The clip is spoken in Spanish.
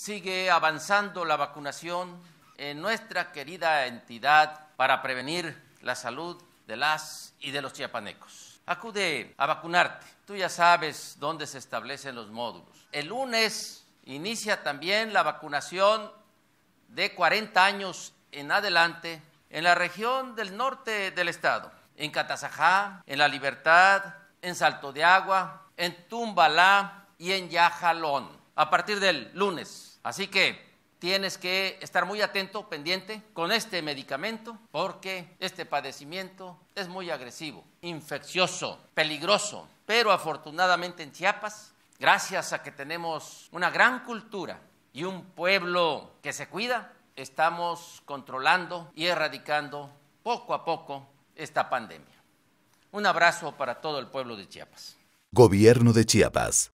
sigue avanzando la vacunación en nuestra querida entidad para prevenir la salud de las y de los chiapanecos. Acude a vacunarte. Tú ya sabes dónde se establecen los módulos. El lunes inicia también la vacunación de 40 años en adelante en la región del norte del estado, en Catazajá, en La Libertad, en Salto de Agua, en Tumbalá y en Yajalón. A partir del lunes Así que tienes que estar muy atento, pendiente con este medicamento, porque este padecimiento es muy agresivo, infeccioso, peligroso. Pero afortunadamente en Chiapas, gracias a que tenemos una gran cultura y un pueblo que se cuida, estamos controlando y erradicando poco a poco esta pandemia. Un abrazo para todo el pueblo de Chiapas. Gobierno de Chiapas.